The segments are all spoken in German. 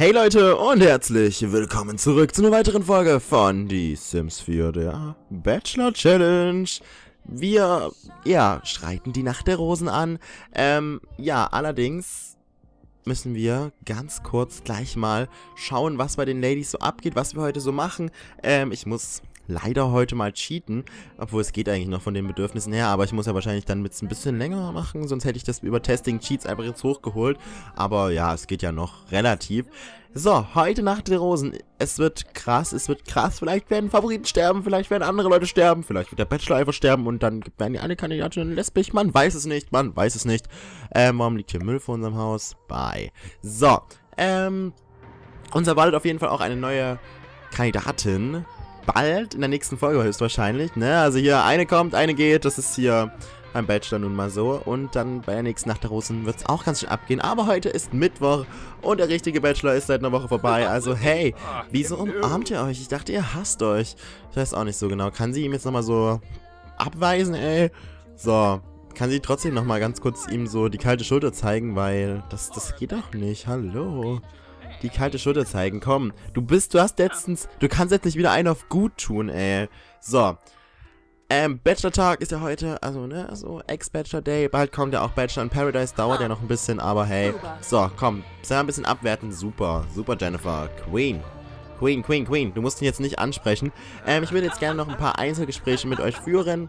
Hey Leute und herzlich willkommen zurück zu einer weiteren Folge von Die Sims 4 der Bachelor Challenge. Wir, ja, schreiten die Nacht der Rosen an. Ähm, ja, allerdings müssen wir ganz kurz gleich mal schauen, was bei den Ladies so abgeht, was wir heute so machen. Ähm, ich muss leider heute mal cheaten, obwohl es geht eigentlich noch von den Bedürfnissen her, aber ich muss ja wahrscheinlich dann mit ein bisschen länger machen, sonst hätte ich das über Testing Cheats einfach jetzt hochgeholt, aber ja, es geht ja noch relativ. So, heute Nacht der Rosen. Es wird krass, es wird krass. Vielleicht werden Favoriten sterben, vielleicht werden andere Leute sterben, vielleicht wird der Bachelor einfach sterben und dann werden die alle Kandidatinnen lesbisch. Man weiß es nicht, man weiß es nicht. Ähm, warum liegt hier Müll vor unserem Haus? Bye. So, ähm, uns erwartet auf jeden Fall auch eine neue Kandidatin bald in der nächsten Folge höchstwahrscheinlich, ne? Also hier eine kommt, eine geht, das ist hier beim Bachelor nun mal so. Und dann bei der nächsten Nacht der Rosen wird es auch ganz schön abgehen. Aber heute ist Mittwoch und der richtige Bachelor ist seit einer Woche vorbei. Also hey, wieso umarmt ihr euch? Ich dachte, ihr hasst euch. Ich weiß auch nicht so genau. Kann sie ihm jetzt nochmal so abweisen, ey? So, kann sie trotzdem nochmal ganz kurz ihm so die kalte Schulter zeigen, weil das, das geht doch nicht. Hallo die kalte Schulter zeigen. Komm, du bist, du hast letztens, du kannst jetzt nicht wieder einen auf gut tun, ey. So. Ähm, Bachelor-Tag ist ja heute, also, ne, so, also, Ex-Bachelor-Day. Bald kommt ja auch Bachelor in Paradise, dauert ja ah. noch ein bisschen, aber hey. So, komm, sei ein bisschen abwerten. Super, super, Jennifer. Queen. Queen, Queen, Queen. Du musst ihn jetzt nicht ansprechen. Ähm, ich würde jetzt gerne noch ein paar Einzelgespräche mit euch führen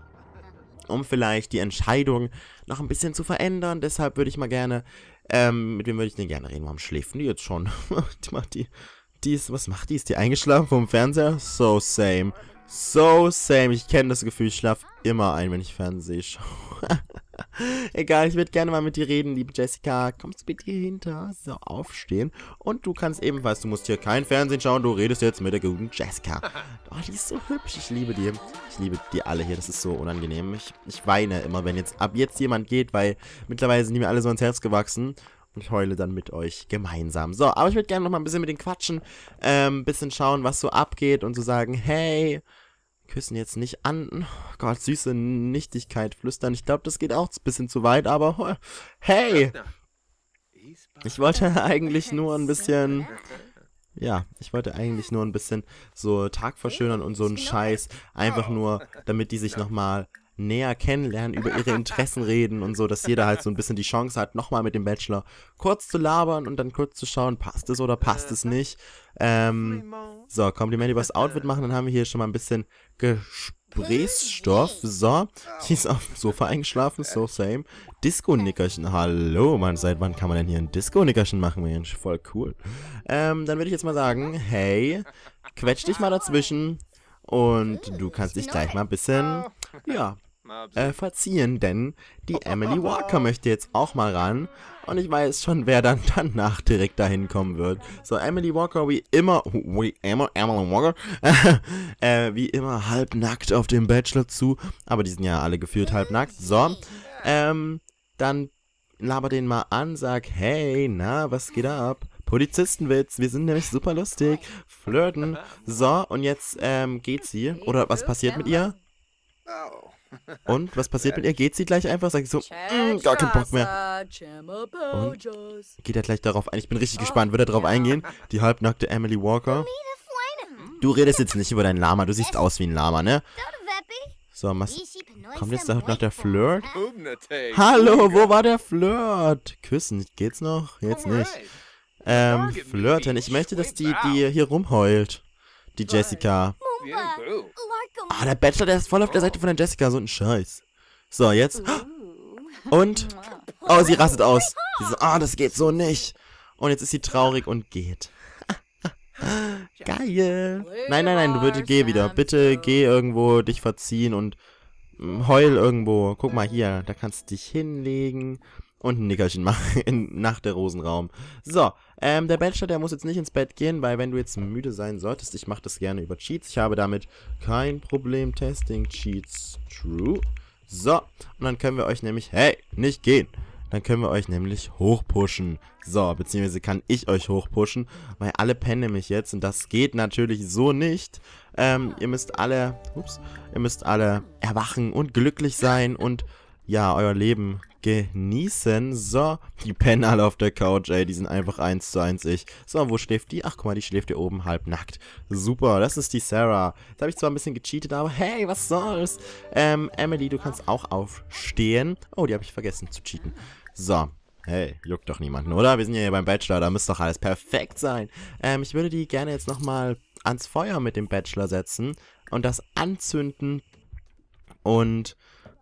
um vielleicht die Entscheidung noch ein bisschen zu verändern. Deshalb würde ich mal gerne ähm, mit wem würde ich denn gerne reden? Warum schläfen die jetzt schon? die macht die, die ist, was macht die? Ist die eingeschlafen vom Fernseher? So same. So same. Ich kenne das Gefühl, ich schlafe immer ein, wenn ich Fernsehen schaue. Egal, ich würde gerne mal mit dir reden, liebe Jessica. Kommst du bitte hier hinter? So, aufstehen. Und du kannst ebenfalls, du musst hier kein Fernsehen schauen, du redest jetzt mit der guten Jessica. Oh, die ist so hübsch, ich liebe die. Ich liebe die alle hier, das ist so unangenehm. Ich, ich weine immer, wenn jetzt ab jetzt jemand geht, weil mittlerweile sind die mir alle so ans Herz gewachsen und ich heule dann mit euch gemeinsam. So, aber ich würde gerne noch mal ein bisschen mit denen quatschen, ein ähm, bisschen schauen, was so abgeht und so sagen, hey, küssen jetzt nicht an. Oh Gott, süße Nichtigkeit flüstern. Ich glaube, das geht auch ein bisschen zu weit, aber hey! Ich wollte eigentlich nur ein bisschen. Ja, ich wollte eigentlich nur ein bisschen so Tag verschönern und so einen genau Scheiß. Einfach nur, damit die sich nochmal näher kennenlernen, über ihre Interessen reden und so, dass jeder halt so ein bisschen die Chance hat, nochmal mit dem Bachelor kurz zu labern und dann kurz zu schauen, passt es oder passt es nicht. Ähm, so, Kompliment übers Outfit machen, dann haben wir hier schon mal ein bisschen Gesprächsstoff. So, sie ist auf dem Sofa eingeschlafen, so same. Disco-Nickerchen, hallo, Mann, seit wann kann man denn hier ein Disco-Nickerchen machen, Mensch, voll cool. Ähm, dann würde ich jetzt mal sagen, hey, quetsch dich mal dazwischen und du kannst dich gleich mal ein bisschen, oh. ja, äh, verziehen, denn die Emily Walker möchte jetzt auch mal ran und ich weiß schon, wer dann danach direkt dahin kommen wird. So, Emily Walker wie immer, wie immer, Emily Walker, äh, wie immer halbnackt auf dem Bachelor zu, aber die sind ja alle gefühlt halbnackt. So, ähm, dann laber den mal an, sag, hey, na, was geht ab? Polizistenwitz, wir sind nämlich super lustig, flirten. So, und jetzt ähm, geht sie. Oder was passiert mit ihr? Oh. Und was passiert mit ihr? Geht sie gleich einfach? Sag ich so, mm, gar keinen Bock mehr. Und geht er gleich darauf ein? Ich bin richtig oh, gespannt. Wird er darauf eingehen? Die halbnackte Emily Walker. Du redest jetzt nicht über deinen Lama. Du siehst aus wie ein Lama, ne? So, was? Kommt jetzt noch der Flirt? Hallo, wo war der Flirt? Küssen, geht's noch? Jetzt nicht. Ähm, flirten. Ich möchte, dass die, die hier rumheult. Die Jessica. Ah, der Bachelor, der ist voll auf der oh. Seite von der Jessica. So ein Scheiß. So, jetzt. Und. Oh, sie rastet aus. Sie so, ah, das geht so nicht. Und jetzt ist sie traurig und geht. Geil. Nein, nein, nein, du bitte geh wieder. Bitte geh irgendwo dich verziehen und hm, heul irgendwo. Guck mal hier, da kannst du dich hinlegen und ein Nickerchen machen nach der Rosenraum. So, ähm, der Bachelor, der muss jetzt nicht ins Bett gehen, weil wenn du jetzt müde sein solltest, ich mache das gerne über Cheats. Ich habe damit kein Problem. Testing Cheats True. So, und dann können wir euch nämlich, hey, nicht gehen. Dann können wir euch nämlich hochpushen. So, beziehungsweise kann ich euch hochpushen, weil alle pennen nämlich jetzt und das geht natürlich so nicht. Ähm, ihr müsst alle, ups, ihr müsst alle erwachen und glücklich sein und ja, euer Leben genießen. So, die pennen alle auf der Couch, ey. Die sind einfach eins zu eins ich. So, wo schläft die? Ach, guck mal, die schläft hier oben halbnackt. Super, das ist die Sarah. Jetzt habe ich zwar ein bisschen gecheatet, aber hey, was soll's? Ähm, Emily, du kannst auch aufstehen. Oh, die habe ich vergessen zu cheaten. So, Hey, juckt doch niemanden, oder? Wir sind ja hier beim Bachelor, da müsste doch alles perfekt sein. Ähm, ich würde die gerne jetzt nochmal ans Feuer mit dem Bachelor setzen und das anzünden und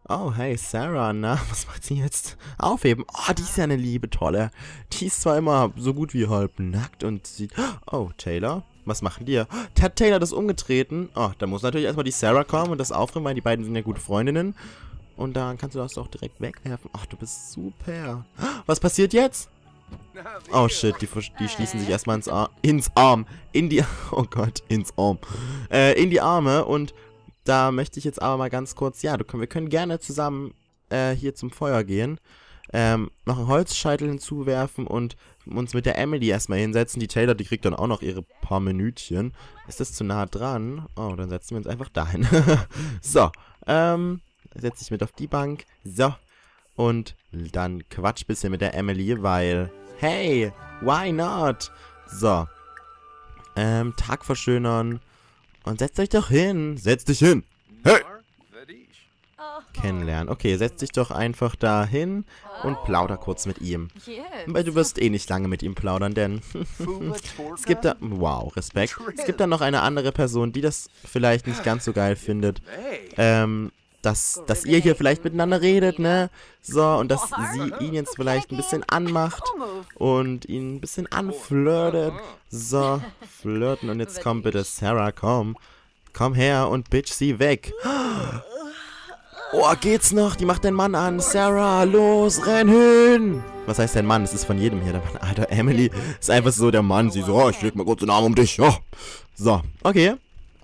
Oh, hey, Sarah, na, was macht sie jetzt? Aufheben. Oh, die ist ja eine liebe Tolle. Die ist zwar immer so gut wie halb nackt und sieht... Oh, Taylor, was machen die? Hat Taylor das umgetreten? Oh, da muss natürlich erstmal die Sarah kommen und das aufräumen, weil die beiden sind ja gute Freundinnen. Und dann kannst du das doch direkt wegwerfen. Ach, du bist super. Was passiert jetzt? Oh shit, die, die schließen sich erstmal ins, Ar ins Arm. In die... Oh Gott, ins Arm. Äh, in die Arme und da möchte ich jetzt aber mal ganz kurz, ja, können, wir können gerne zusammen äh, hier zum Feuer gehen, ähm, noch einen Holzscheitel hinzuwerfen und uns mit der Emily erstmal hinsetzen. Die Taylor, die kriegt dann auch noch ihre paar Minütchen. Ist das zu nah dran? Oh, dann setzen wir uns einfach dahin. so, ähm, setze ich mit auf die Bank. So, und dann quatsch bisschen mit der Emily, weil, hey, why not? So, ähm, Tag verschönern, und setzt euch doch hin. Setzt dich hin. Hey! Kennenlernen. Okay, setz dich doch einfach da hin und plauder kurz mit ihm. Weil du wirst eh nicht lange mit ihm plaudern, denn es gibt da... Wow, Respekt. Es gibt da noch eine andere Person, die das vielleicht nicht ganz so geil findet. Ähm, dass, dass ihr hier vielleicht miteinander redet, ne? So, und dass sie ihn jetzt vielleicht ein bisschen anmacht und ihn ein bisschen oh. anflirtet. So, flirten. Und jetzt komm bitte, Sarah, komm. Komm her und bitch sie weg. Oh, geht's noch? Die macht den Mann an. Sarah, los, renn hin! Was heißt dein Mann? Es ist von jedem hier der Mann. Alter, Emily ist einfach so der Mann. Sie so, oh, ich leg mal kurz den Arm um dich. Oh. So, okay.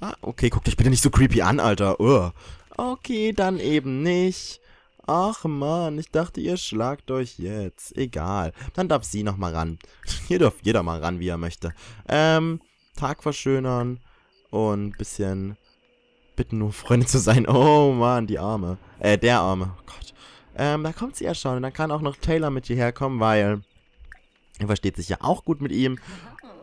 Ah, okay, guck dich bitte nicht so creepy an, Alter. Oh. Okay, dann eben nicht. Ach man, ich dachte, ihr schlagt euch jetzt. Egal. Dann darf sie nochmal ran. Hier darf jeder mal ran, wie er möchte. Ähm, Tag verschönern und bisschen bitten, nur Freunde zu sein. Oh man, die Arme. Äh, der Arme. Oh Gott. Ähm, da kommt sie ja schon. Und dann kann auch noch Taylor mit ihr herkommen, weil er versteht sich ja auch gut mit ihm.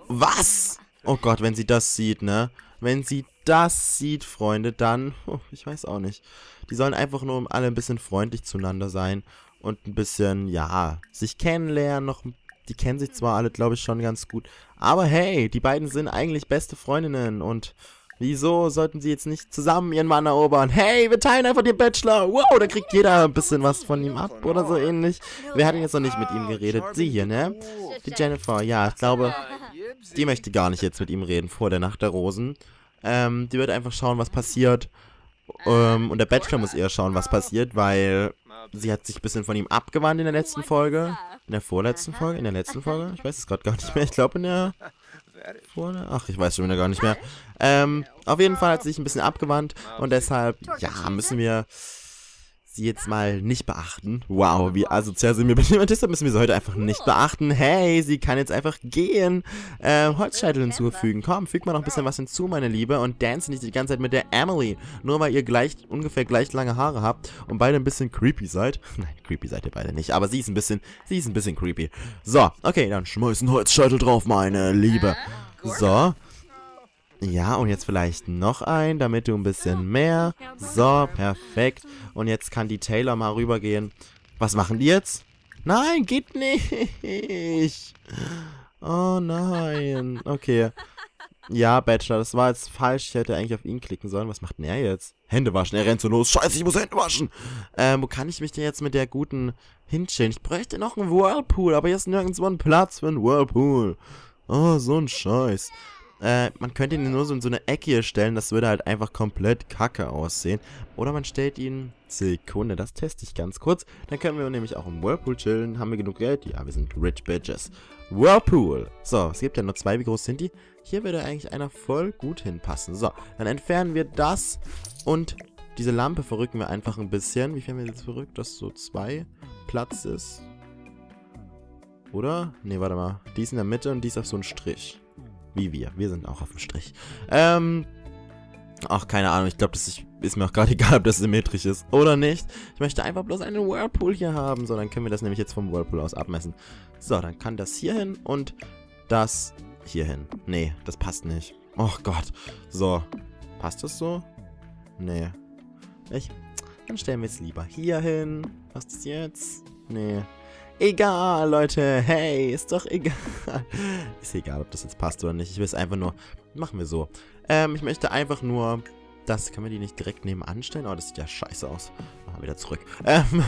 Was? Oh Gott, wenn sie das sieht, ne? Wenn sie das sieht, Freunde, dann, oh, ich weiß auch nicht. Die sollen einfach nur alle ein bisschen freundlich zueinander sein und ein bisschen, ja, sich kennenlernen, noch die kennen sich zwar alle, glaube ich, schon ganz gut, aber hey, die beiden sind eigentlich beste Freundinnen und wieso sollten sie jetzt nicht zusammen ihren Mann erobern? Hey, wir teilen einfach den Bachelor. Wow, da kriegt jeder ein bisschen was von ihm ab oder so ähnlich. Wer hat denn jetzt noch nicht mit ihm geredet? Sie hier, ne? Die Jennifer, ja, ich glaube, die möchte gar nicht jetzt mit ihm reden vor der Nacht der Rosen. Ähm, die wird einfach schauen, was passiert. Ähm, und der Bachelor muss eher schauen, was passiert, weil sie hat sich ein bisschen von ihm abgewandt in der letzten Folge. In der vorletzten Folge? In der letzten Folge? Ich weiß es gerade gar nicht mehr. Ich glaube in der vorne. Ach, ich weiß schon wieder gar nicht mehr. Ähm, auf jeden Fall hat sie sich ein bisschen abgewandt und deshalb, ja, müssen wir sie jetzt mal nicht beachten. Wow, wie asozial sind wir mit dem Deshalb müssen wir sie heute einfach nicht beachten. Hey, sie kann jetzt einfach gehen. Äh, Holzscheitel hinzufügen. Komm, füg mal noch ein bisschen was hinzu, meine Liebe. Und dance nicht die ganze Zeit mit der Emily. Nur weil ihr gleich, ungefähr gleich lange Haare habt und beide ein bisschen creepy seid. Nein, creepy seid ihr beide nicht. Aber sie ist ein bisschen, sie ist ein bisschen creepy. So, okay, dann schmeißen Holzscheitel drauf, meine Liebe. Ah, so. Ja, und jetzt vielleicht noch ein, damit du ein bisschen mehr. So, perfekt. Und jetzt kann die Taylor mal rübergehen. Was machen die jetzt? Nein, geht nicht. Oh nein. Okay. Ja, Bachelor, das war jetzt falsch. Ich hätte eigentlich auf ihn klicken sollen. Was macht denn er jetzt? Hände waschen. Er rennt so los. Scheiße, ich muss Hände waschen. Ähm, wo kann ich mich denn jetzt mit der guten hinstellen? Ich bräuchte noch einen Whirlpool, aber hier ist nirgendwo ein Platz für einen Whirlpool. Oh, so ein Scheiß. Äh, man könnte ihn nur so in so eine Ecke hier stellen, das würde halt einfach komplett kacke aussehen. Oder man stellt ihn... Sekunde, das teste ich ganz kurz. Dann können wir nämlich auch im Whirlpool chillen. Haben wir genug Geld? Ja, wir sind rich bitches. Whirlpool! So, es gibt ja nur zwei, wie groß sind die? Hier würde eigentlich einer voll gut hinpassen. So, dann entfernen wir das und diese Lampe verrücken wir einfach ein bisschen. Wie viel haben wir jetzt verrückt, dass so zwei Platz ist? Oder? Ne, warte mal. Die ist in der Mitte und die ist auf so einem Strich. Wie wir. Wir sind auch auf dem Strich. Ähm. Ach, keine Ahnung. Ich glaube, das ist, ist mir auch gerade egal, ob das symmetrisch ist oder nicht. Ich möchte einfach bloß einen Whirlpool hier haben. So, dann können wir das nämlich jetzt vom Whirlpool aus abmessen. So, dann kann das hier hin und das hier hin. Nee, das passt nicht. Oh Gott. So. Passt das so? Nee. Ich, dann stellen wir es lieber hier hin. Passt das jetzt? Nee egal, Leute. Hey, ist doch egal. ist egal, ob das jetzt passt oder nicht. Ich will es einfach nur... Machen wir so. Ähm, ich möchte einfach nur... Das kann man die nicht direkt nebenan stellen. Oh, das sieht ja scheiße aus. Machen wir wieder zurück. Ähm,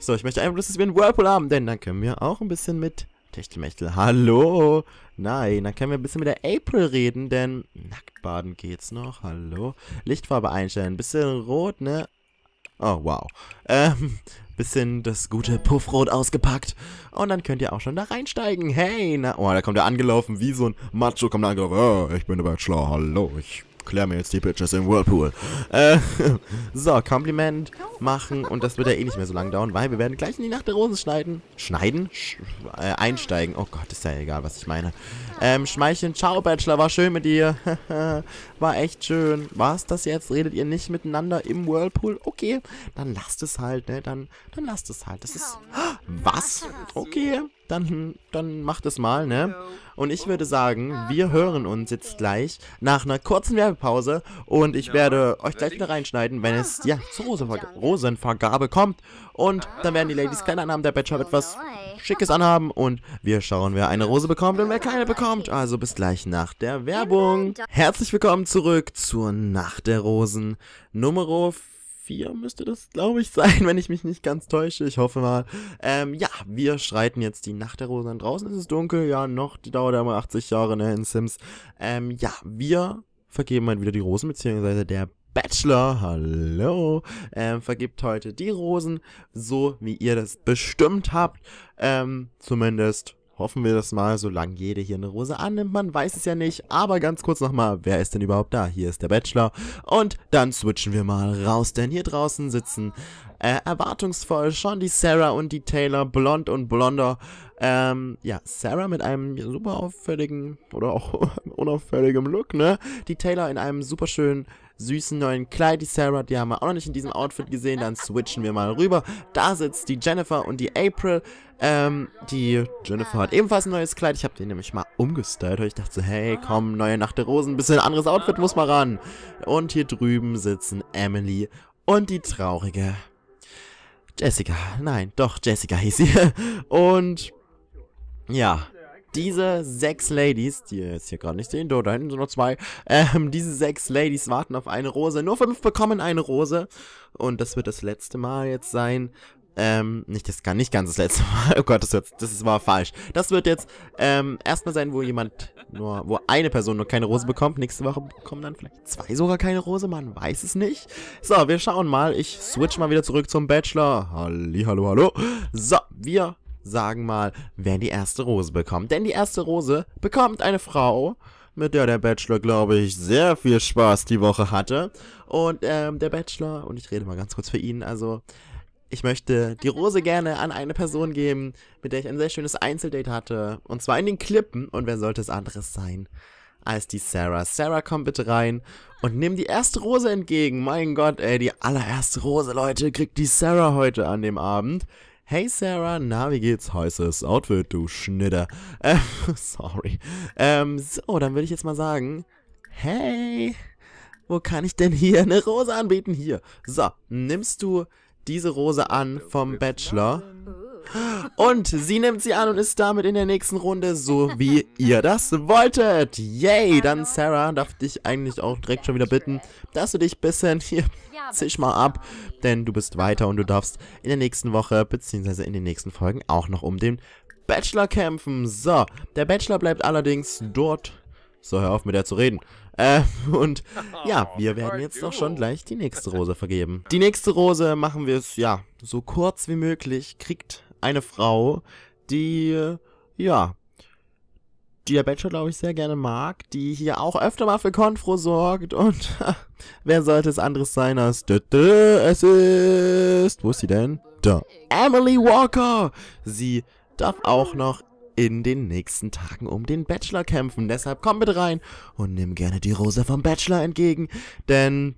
so, ich möchte einfach, dass wir einen Whirlpool haben, denn dann können wir auch ein bisschen mit Techtelmechtel. Hallo? Nein, dann können wir ein bisschen mit der April reden, denn nackt baden geht's noch. Hallo? Lichtfarbe einstellen. Bisschen rot, ne? Oh, wow. Ähm, bisschen das gute Puffrot ausgepackt. Und dann könnt ihr auch schon da reinsteigen. Hey, na, oh, da kommt er angelaufen wie so ein Macho, kommt da angelaufen. Oh, ich bin der Bachelor, hallo, ich klär mir jetzt die Bitches im Whirlpool. Äh, so, Kompliment machen und das wird ja eh nicht mehr so lange dauern, weil wir werden gleich in die Nacht der Rosen schneiden. Schneiden? Sch äh, einsteigen. Oh Gott, ist ja egal, was ich meine. Ähm, schmeicheln. Ciao, Bachelor, war schön mit dir. war echt schön. War's das jetzt? Redet ihr nicht miteinander im Whirlpool? Okay, dann lasst es halt, ne? Dann, dann lasst es halt. Das ist... Oh, was? Okay dann, dann macht es mal, ne? Und ich würde sagen, wir hören uns jetzt gleich nach einer kurzen Werbepause und ich werde euch gleich wieder reinschneiden, wenn es ja zur Rosenverg Rosenvergabe kommt. Und ah. dann werden die Ladies keine anhaben, der Bachelor etwas Schickes anhaben und wir schauen, wer eine Rose bekommt und wer keine bekommt. Also bis gleich nach der Werbung. Genau. Herzlich willkommen zurück zur Nacht der Rosen. Nummer 4. 4 müsste das, glaube ich, sein, wenn ich mich nicht ganz täusche. Ich hoffe mal. Ähm, ja, wir schreiten jetzt die Nacht der Rosen. Draußen ist es dunkel, ja, noch die Dauer der 80 Jahre ne, in Sims. Ähm, ja, wir vergeben mal wieder die Rosen, beziehungsweise der Bachelor, hallo, ähm, vergibt heute die Rosen, so wie ihr das bestimmt habt. Ähm, zumindest Hoffen wir das mal, solange jede hier eine Rose annimmt. Man weiß es ja nicht. Aber ganz kurz nochmal, wer ist denn überhaupt da? Hier ist der Bachelor. Und dann switchen wir mal raus, denn hier draußen sitzen äh, erwartungsvoll schon die Sarah und die Taylor, blond und blonder. Ähm, ja, Sarah mit einem super auffälligen oder auch unauffälligem Look, ne? Die Taylor in einem super schönen süßen neuen Kleid, die Sarah, die haben wir auch noch nicht in diesem Outfit gesehen, dann switchen wir mal rüber. Da sitzt die Jennifer und die April. Ähm, die Jennifer hat ebenfalls ein neues Kleid. Ich habe den nämlich mal umgestylt. weil Ich dachte so, hey, komm, neue Nacht der Rosen, bisschen anderes Outfit muss mal ran. Und hier drüben sitzen Emily und die traurige Jessica. Nein, doch, Jessica hieß sie. Und ja, diese sechs Ladies, die ihr jetzt hier gerade nicht sehen, da hinten sind noch zwei, ähm, diese sechs Ladies warten auf eine Rose. Nur fünf bekommen eine Rose. Und das wird das letzte Mal jetzt sein. Ähm, nicht das kann nicht ganz das letzte Mal. Oh Gott, das, wird, das war falsch. Das wird jetzt ähm, erstmal sein, wo jemand nur, wo eine Person nur keine Rose bekommt. Nächste Woche bekommen dann vielleicht zwei sogar keine Rose. Man weiß es nicht. So, wir schauen mal. Ich switch mal wieder zurück zum Bachelor. Halli, hallo, hallo. So, wir sagen mal, wer die erste Rose bekommt. Denn die erste Rose bekommt eine Frau, mit der der Bachelor, glaube ich, sehr viel Spaß die Woche hatte. Und ähm, der Bachelor, und ich rede mal ganz kurz für ihn, also ich möchte die Rose gerne an eine Person geben, mit der ich ein sehr schönes Einzeldate hatte. Und zwar in den Klippen. Und wer sollte es anderes sein? als die Sarah. Sarah, komm bitte rein und nimm die erste Rose entgegen. Mein Gott, ey, die allererste Rose, Leute, kriegt die Sarah heute an dem Abend. Hey Sarah, na, wie geht's? Heißes Outfit, du Schnitter. Ähm, sorry. Ähm, so, dann würde ich jetzt mal sagen, hey, wo kann ich denn hier eine Rose anbieten? Hier. So, nimmst du diese Rose an vom Bachelor? Und sie nimmt sie an und ist damit in der nächsten Runde, so wie ihr das wolltet. Yay, dann Sarah, darf dich eigentlich auch direkt schon wieder bitten, dass du dich bisschen hier zisch mal ab, denn du bist weiter und du darfst in der nächsten Woche, beziehungsweise in den nächsten Folgen auch noch um den Bachelor kämpfen. So, der Bachelor bleibt allerdings dort. So, hör auf mit der zu reden. Ähm, und ja, wir werden jetzt doch schon gleich die nächste Rose vergeben. Die nächste Rose machen wir es, ja, so kurz wie möglich. Kriegt eine Frau, die, ja, die der Bachelor, glaube ich, sehr gerne mag, die hier auch öfter mal für Konfro sorgt und wer sollte es anderes sein als dö, dö, es ist, wo ist sie denn? Da, Emily Walker! Sie darf auch noch in den nächsten Tagen um den Bachelor kämpfen, deshalb komm mit rein und nimm gerne die Rose vom Bachelor entgegen, denn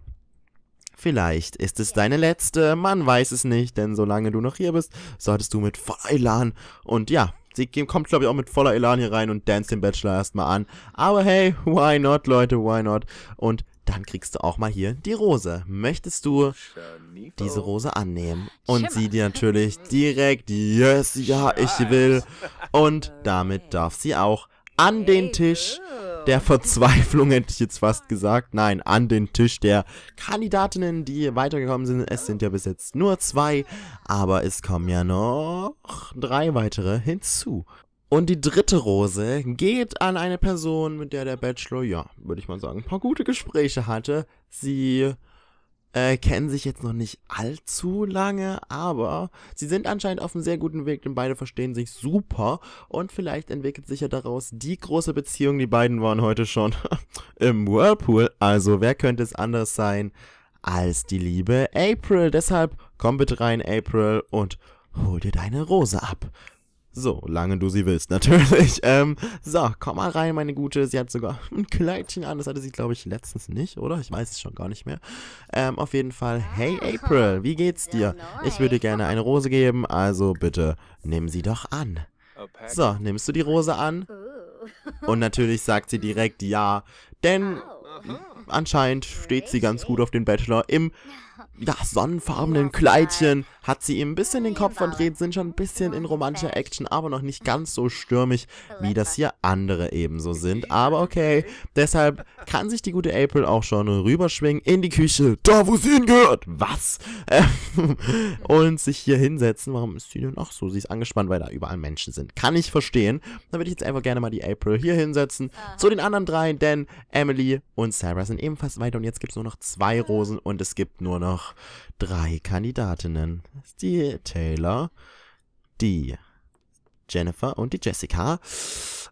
Vielleicht ist es deine letzte, man weiß es nicht, denn solange du noch hier bist, solltest du mit voller Elan und ja, sie kommt glaube ich auch mit voller Elan hier rein und dance den Bachelor erstmal an. Aber hey, why not, Leute, why not? Und dann kriegst du auch mal hier die Rose. Möchtest du diese Rose annehmen? Und sie dir natürlich direkt, yes, ja, ich will. Und damit darf sie auch an den Tisch der Verzweiflung, hätte ich jetzt fast gesagt. Nein, an den Tisch der Kandidatinnen, die weitergekommen sind. Es sind ja bis jetzt nur zwei, aber es kommen ja noch drei weitere hinzu. Und die dritte Rose geht an eine Person, mit der der Bachelor, ja, würde ich mal sagen, ein paar gute Gespräche hatte. Sie äh, kennen sich jetzt noch nicht allzu lange, aber sie sind anscheinend auf einem sehr guten Weg, denn beide verstehen sich super und vielleicht entwickelt sich ja daraus die große Beziehung, die beiden waren heute schon im Whirlpool. Also wer könnte es anders sein als die liebe April? Deshalb komm bitte rein, April, und hol dir deine Rose ab. So lange du sie willst, natürlich. Ähm, so, komm mal rein, meine Gute. Sie hat sogar ein Kleidchen an. Das hatte sie, glaube ich, letztens nicht, oder? Ich weiß es schon gar nicht mehr. Ähm, auf jeden Fall, hey ah, April, wie geht's dir? Ich würde gerne eine Rose geben, also bitte nimm sie doch an. Oh, so, nimmst du die Rose an? Oh. Und natürlich sagt sie direkt ja, denn anscheinend steht sie ganz gut auf den Bachelor im ja, sonnenfarbenen Kleidchen hat sie ihm ein bisschen den Kopf verdreht, sind schon ein bisschen in romantischer Action, aber noch nicht ganz so stürmig, wie das hier andere ebenso sind. Aber okay, deshalb kann sich die gute April auch schon rüberschwingen in die Küche, da wo sie hingehört. Was? Ähm, und sich hier hinsetzen. Warum ist sie denn auch so? Sie ist angespannt, weil da überall Menschen sind. Kann ich verstehen. Dann würde ich jetzt einfach gerne mal die April hier hinsetzen. Ah. Zu den anderen dreien, denn Emily und Sarah sind ebenfalls weiter. Und jetzt gibt es nur noch zwei ah. Rosen und es gibt nur noch drei Kandidatinnen. Die Taylor, die Jennifer und die Jessica.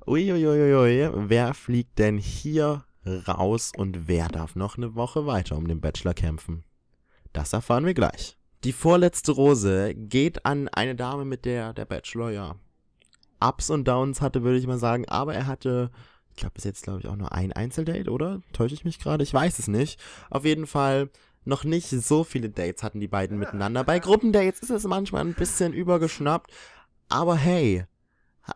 Uiuiuiui, wer fliegt denn hier raus und wer darf noch eine Woche weiter um den Bachelor kämpfen? Das erfahren wir gleich. Die vorletzte Rose geht an eine Dame, mit der der Bachelor ja Ups und Downs hatte, würde ich mal sagen. Aber er hatte, ich glaube, bis jetzt, glaube ich, auch nur ein Einzeldate, oder? Täusche ich mich gerade? Ich weiß es nicht. Auf jeden Fall noch nicht so viele Dates hatten die beiden ah, miteinander. Bei ah. Gruppendates ist es manchmal ein bisschen übergeschnappt, aber hey,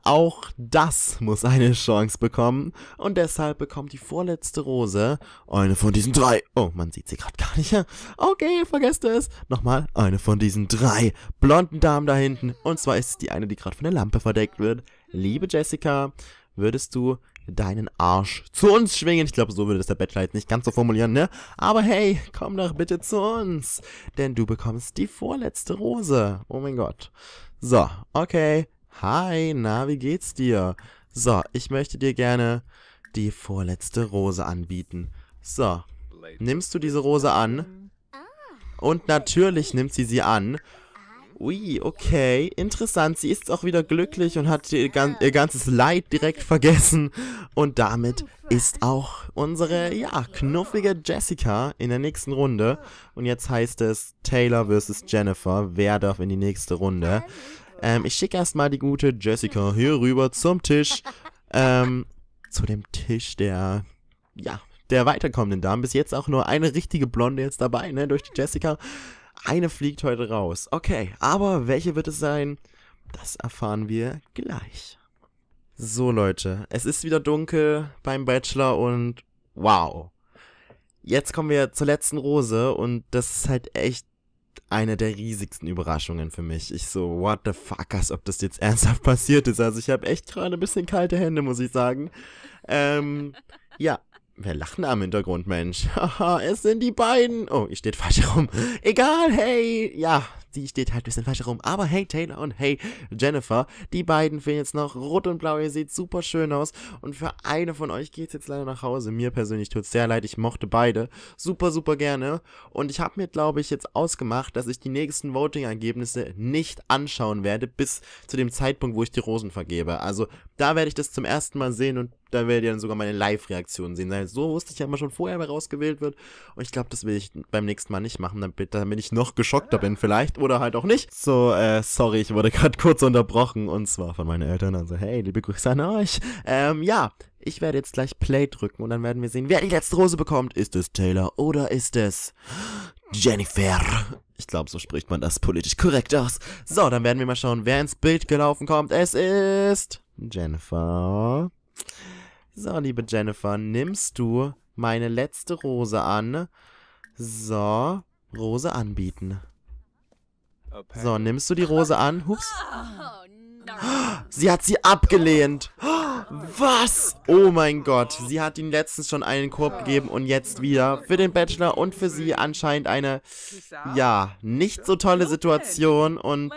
auch das muss eine Chance bekommen. Und deshalb bekommt die vorletzte Rose eine von diesen drei. Oh, man sieht sie gerade gar nicht. Okay, vergesst es. Nochmal eine von diesen drei blonden Damen da hinten. Und zwar ist es die eine, die gerade von der Lampe verdeckt wird. Liebe Jessica, würdest du deinen Arsch zu uns schwingen. Ich glaube, so würde das der Bachelor jetzt nicht ganz so formulieren, ne? Aber hey, komm doch bitte zu uns, denn du bekommst die vorletzte Rose. Oh mein Gott. So, okay. Hi, na, wie geht's dir? So, ich möchte dir gerne die vorletzte Rose anbieten. So, nimmst du diese Rose an? Ah. Und natürlich nimmt sie sie an. Ui, okay, interessant. Sie ist auch wieder glücklich und hat ihr, gan ihr, ganzes Leid direkt vergessen. Und damit ist auch unsere, ja, knuffige Jessica in der nächsten Runde. Und jetzt heißt es Taylor vs. Jennifer. Wer darf in die nächste Runde? Ähm, ich schicke erstmal die gute Jessica hier rüber zum Tisch. Ähm, zu dem Tisch der, ja, der weiterkommenden Damen. Bis jetzt auch nur eine richtige Blonde jetzt dabei, ne, durch die Jessica. Eine fliegt heute raus. Okay, aber welche wird es sein? Das erfahren wir gleich. So Leute, es ist wieder dunkel beim Bachelor und wow. Jetzt kommen wir zur letzten Rose und das ist halt echt eine der riesigsten Überraschungen für mich. Ich so, what the fuck, als ob das jetzt ernsthaft passiert ist. Also ich habe echt gerade ein bisschen kalte Hände, muss ich sagen. Ähm, ja, Wer lacht denn am Hintergrund, Mensch? Haha, es sind die beiden. Oh, ich steht falsch herum. Egal, hey. Ja, die steht halt ein bisschen falsch herum. Aber hey, Taylor und hey, Jennifer. Die beiden fehlen jetzt noch. Rot und Blau, ihr seht super schön aus. Und für eine von euch geht's jetzt leider nach Hause. Mir persönlich tut's sehr leid. Ich mochte beide. Super, super gerne. Und ich habe mir, glaube ich, jetzt ausgemacht, dass ich die nächsten Voting-Ergebnisse nicht anschauen werde. Bis zu dem Zeitpunkt, wo ich die Rosen vergebe. Also, da werde ich das zum ersten Mal sehen und da werdet ihr dann sogar meine Live-Reaktion sehen. so wusste ich ja immer schon vorher, wer rausgewählt wird. Und ich glaube, das will ich beim nächsten Mal nicht machen, damit, damit ich noch geschockter bin vielleicht oder halt auch nicht. So, äh, sorry, ich wurde gerade kurz unterbrochen und zwar von meinen Eltern. Also, hey, liebe Grüße an euch. Ähm, ja, ich werde jetzt gleich Play drücken und dann werden wir sehen, wer die letzte Rose bekommt. Ist es Taylor oder ist es Jennifer? Ich glaube, so spricht man das politisch korrekt aus. So, dann werden wir mal schauen, wer ins Bild gelaufen kommt. Es ist Jennifer. So, liebe Jennifer, nimmst du meine letzte Rose an? So, Rose anbieten. So, nimmst du die Rose an? Hups. Ah. Sie hat sie abgelehnt. Was? Oh mein Gott. Sie hat ihnen letztens schon einen Korb gegeben und jetzt wieder für den Bachelor und für sie anscheinend eine, ja, nicht so tolle Situation und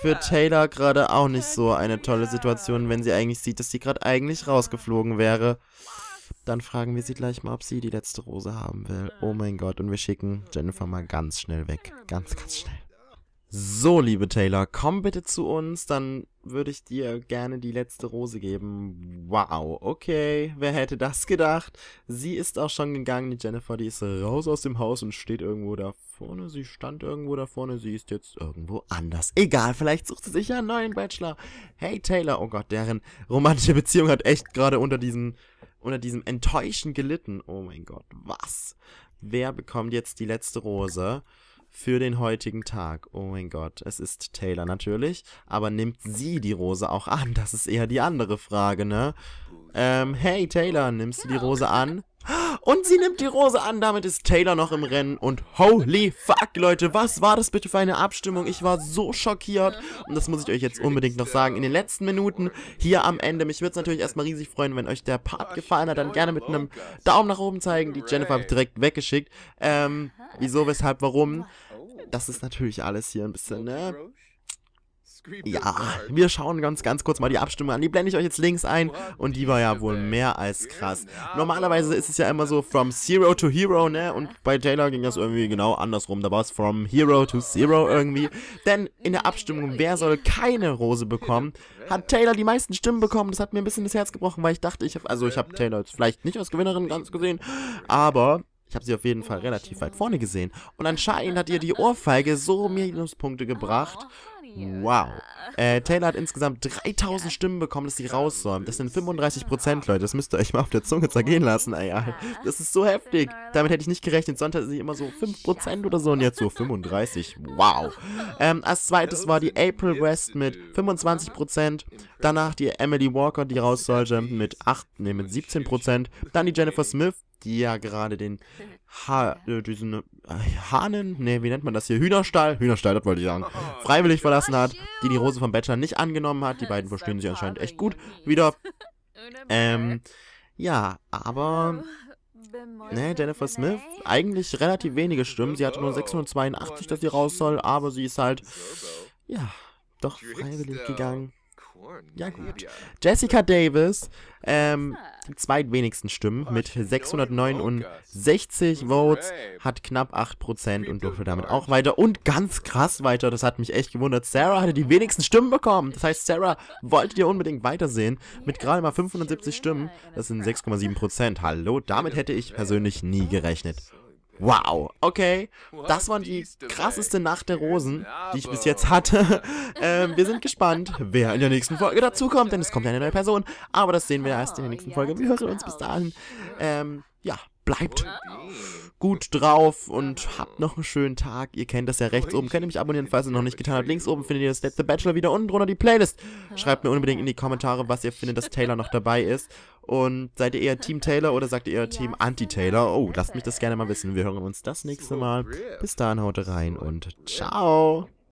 für Taylor gerade auch nicht so eine tolle Situation, wenn sie eigentlich sieht, dass sie gerade eigentlich rausgeflogen wäre. Dann fragen wir sie gleich mal, ob sie die letzte Rose haben will. Oh mein Gott. Und wir schicken Jennifer mal ganz schnell weg. Ganz, ganz schnell. So, liebe Taylor, komm bitte zu uns, dann würde ich dir gerne die letzte Rose geben. Wow, okay, wer hätte das gedacht? Sie ist auch schon gegangen, die Jennifer, die ist raus aus dem Haus und steht irgendwo da vorne. Sie stand irgendwo da vorne, sie ist jetzt irgendwo anders. Egal, vielleicht sucht sie sich ja einen neuen Bachelor. Hey Taylor, oh Gott, deren romantische Beziehung hat echt gerade unter diesem, unter diesem Enttäuschen gelitten. Oh mein Gott, was? Wer bekommt jetzt die letzte Rose? für den heutigen Tag. Oh mein Gott, es ist Taylor natürlich, aber nimmt sie die Rose auch an? Das ist eher die andere Frage, ne? Ähm, hey Taylor, nimmst du die Rose an? Und sie nimmt die Rose an, damit ist Taylor noch im Rennen und holy fuck, Leute, was war das bitte für eine Abstimmung? Ich war so schockiert und das muss ich euch jetzt unbedingt noch sagen. In den letzten Minuten hier am Ende, mich würde es natürlich erstmal riesig freuen, wenn euch der Part gefallen hat, dann gerne mit einem Daumen nach oben zeigen. Die Jennifer direkt weggeschickt. Ähm, wieso, weshalb, warum? das ist natürlich alles hier ein bisschen, ne? Ja, wir schauen ganz, ganz kurz mal die Abstimmung an. Die blende ich euch jetzt links ein und die war ja wohl mehr als krass. Normalerweise ist es ja immer so from zero to hero, ne? Und bei Taylor ging das irgendwie genau andersrum. Da war es from hero to zero irgendwie. Denn in der Abstimmung, wer soll keine Rose bekommen, hat Taylor die meisten Stimmen bekommen. Das hat mir ein bisschen das Herz gebrochen, weil ich dachte, ich habe, also ich habe Taylor jetzt vielleicht nicht als Gewinnerin ganz gesehen, aber ich habe sie auf jeden Fall relativ weit vorne gesehen. Und anscheinend hat ihr die Ohrfeige so Minuspunkte gebracht. Wow. Äh, Taylor hat insgesamt 3000 Stimmen bekommen, dass sie raussäumt. Das sind 35%, Leute. Das müsst ihr euch mal auf der Zunge zergehen lassen, ey. Das ist so heftig. Damit hätte ich nicht gerechnet. Sonst sind sie immer so 5% oder so und jetzt so 35. Wow. Ähm, als zweites war die April West mit 25%. Danach die Emily Walker, die raus sollte, mit 8, nee, mit 17%. Dann die Jennifer Smith die ja gerade den ha äh, diesen äh, Hahnen, ne, wie nennt man das hier? Hühnerstall, Hühnerstall, das wollte ich sagen, oh, freiwillig verlassen hat, die die Rose vom Bachelor nicht angenommen hat. Die beiden verstehen sich anscheinend echt gut wieder. Ähm, ja, aber ähm, Ne, Jennifer Smith, eigentlich relativ wenige Stimmen. Sie hatte nur 682, dass sie raus soll, aber sie ist halt, ja, doch freiwillig gegangen. Ja gut. Jessica Davis, ähm, zweitwenigsten Stimmen mit 669 Votes, hat knapp 8% und durfte damit auch weiter. Und ganz krass weiter, das hat mich echt gewundert, Sarah hatte die wenigsten Stimmen bekommen. Das heißt, Sarah wollte ihr unbedingt weitersehen mit gerade mal 570 Stimmen. Das sind 6,7%. Hallo, damit hätte ich persönlich nie gerechnet. Wow, okay. Das war die krasseste Nacht der Rosen, die ich bis jetzt hatte. ähm, wir sind gespannt, wer in der nächsten Folge dazukommt, denn es kommt eine neue Person. Aber das sehen wir erst in der nächsten Folge. Wir hören uns bis ah, dahin. Ähm, ja, bleibt gut drauf und habt noch einen schönen Tag. Ihr kennt das ja rechts oben. Könnt ihr mich abonnieren, falls ihr noch nicht getan habt. Links oben findet ihr das letzte Bachelor wieder unten drunter die Playlist. Schreibt mir unbedingt in die ah. Kommentare, was ihr findet, dass Taylor noch dabei ist. Und seid ihr eher Team Taylor oder sagt ihr eher Team Anti-Taylor? Oh, lasst mich das gerne mal wissen. Wir hören uns das nächste Mal. Bis dann, haut rein und ciao.